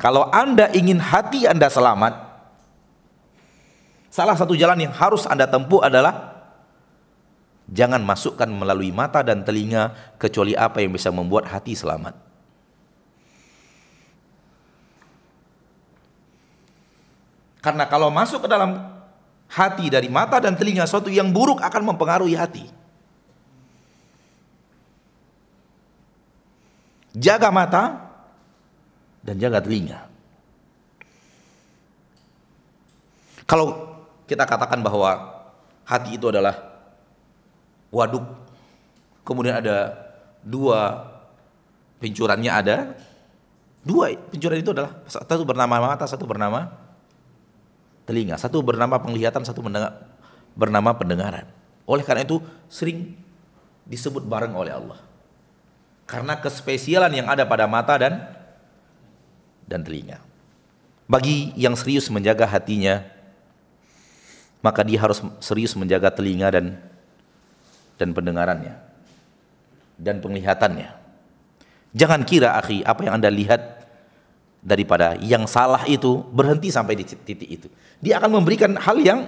Kalau Anda ingin hati Anda selamat, salah satu jalan yang harus Anda tempuh adalah jangan masukkan melalui mata dan telinga kecuali apa yang bisa membuat hati selamat. Karena kalau masuk ke dalam hati dari mata dan telinga suatu yang buruk akan mempengaruhi hati. Jaga mata, dan jaga telinga. Kalau kita katakan bahwa hati itu adalah waduk, kemudian ada dua pincurannya ada dua pincuran itu adalah satu bernama mata, satu bernama telinga, satu bernama penglihatan, satu mendengar, bernama pendengaran. Oleh karena itu sering disebut bareng oleh Allah. Karena kespesialan yang ada pada mata dan dan telinga. Bagi yang serius menjaga hatinya, maka dia harus serius menjaga telinga dan dan pendengarannya dan penglihatannya. Jangan kira akhi apa yang Anda lihat daripada yang salah itu berhenti sampai di titik itu. Dia akan memberikan hal yang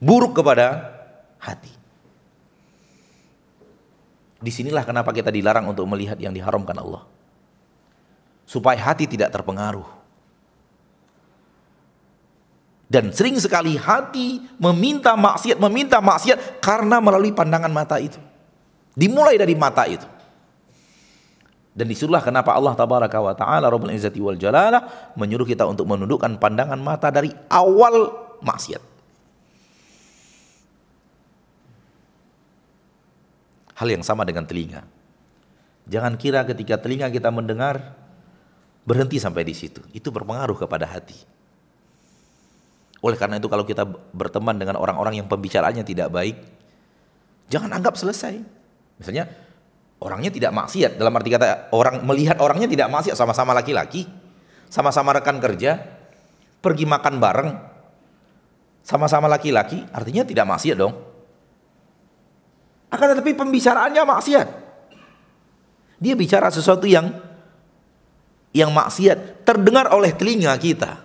buruk kepada hati. Disinilah kenapa kita dilarang untuk melihat yang diharamkan Allah supaya hati tidak terpengaruh. Dan sering sekali hati meminta maksiat, meminta maksiat karena melalui pandangan mata itu. Dimulai dari mata itu. Dan disitulah kenapa Allah tabaraka wa ta'ala Rabbul Izzati wal Jalalah menyuruh kita untuk menundukkan pandangan mata dari awal maksiat. Hal yang sama dengan telinga. Jangan kira ketika telinga kita mendengar Berhenti sampai di situ. Itu berpengaruh kepada hati. Oleh karena itu kalau kita berteman dengan orang-orang yang pembicaraannya tidak baik, jangan anggap selesai. Misalnya orangnya tidak maksiat dalam arti kata orang melihat orangnya tidak maksiat sama-sama laki-laki, sama-sama rekan kerja, pergi makan bareng, sama-sama laki-laki, artinya tidak maksiat dong. Akan tetapi pembicaraannya maksiat. Dia bicara sesuatu yang yang maksiat terdengar oleh telinga kita.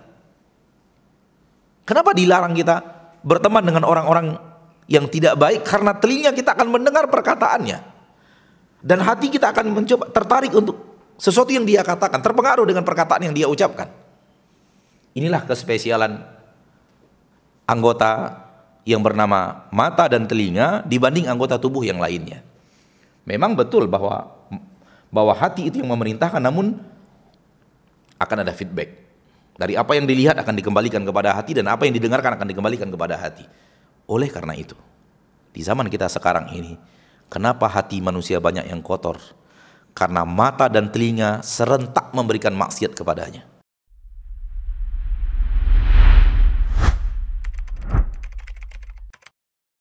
Kenapa dilarang kita berteman dengan orang-orang yang tidak baik? Karena telinga kita akan mendengar perkataannya. Dan hati kita akan mencoba tertarik untuk sesuatu yang dia katakan, terpengaruh dengan perkataan yang dia ucapkan. Inilah kespesialan anggota yang bernama mata dan telinga dibanding anggota tubuh yang lainnya. Memang betul bahwa bahwa hati itu yang memerintahkan namun akan ada feedback. Dari apa yang dilihat akan dikembalikan kepada hati dan apa yang didengarkan akan dikembalikan kepada hati. Oleh karena itu, di zaman kita sekarang ini, kenapa hati manusia banyak yang kotor? Karena mata dan telinga serentak memberikan maksiat kepadanya.